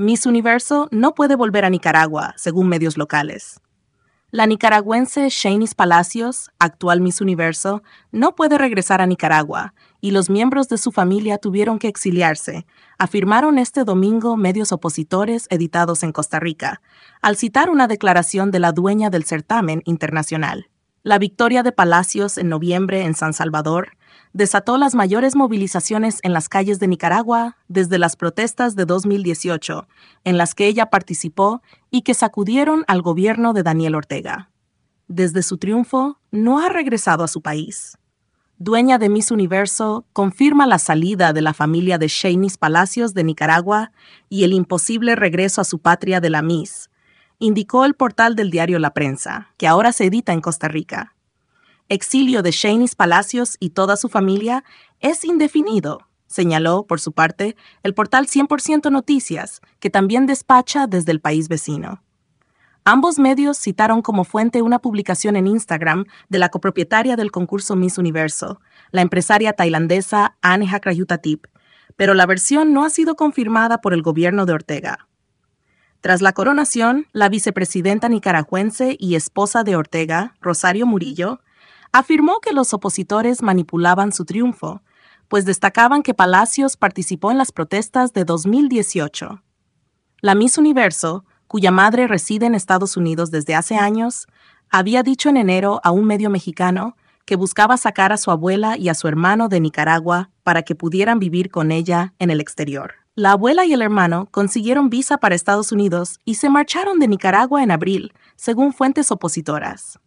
Miss Universo no puede volver a Nicaragua, según medios locales. La nicaragüense Shanice Palacios, actual Miss Universo, no puede regresar a Nicaragua y los miembros de su familia tuvieron que exiliarse, afirmaron este domingo medios opositores editados en Costa Rica, al citar una declaración de la dueña del certamen internacional. La victoria de Palacios en noviembre en San Salvador desató las mayores movilizaciones en las calles de Nicaragua desde las protestas de 2018, en las que ella participó y que sacudieron al gobierno de Daniel Ortega. Desde su triunfo, no ha regresado a su país. Dueña de Miss Universo, confirma la salida de la familia de Shanice Palacios de Nicaragua y el imposible regreso a su patria de la Miss, indicó el portal del diario La Prensa, que ahora se edita en Costa Rica exilio de Shanice Palacios y toda su familia es indefinido, señaló, por su parte, el portal 100% Noticias, que también despacha desde el país vecino. Ambos medios citaron como fuente una publicación en Instagram de la copropietaria del concurso Miss Universo, la empresaria tailandesa Anne tip pero la versión no ha sido confirmada por el gobierno de Ortega. Tras la coronación, la vicepresidenta nicaragüense y esposa de Ortega, Rosario Murillo, afirmó que los opositores manipulaban su triunfo, pues destacaban que Palacios participó en las protestas de 2018. La Miss Universo, cuya madre reside en Estados Unidos desde hace años, había dicho en enero a un medio mexicano que buscaba sacar a su abuela y a su hermano de Nicaragua para que pudieran vivir con ella en el exterior. La abuela y el hermano consiguieron visa para Estados Unidos y se marcharon de Nicaragua en abril, según fuentes opositoras.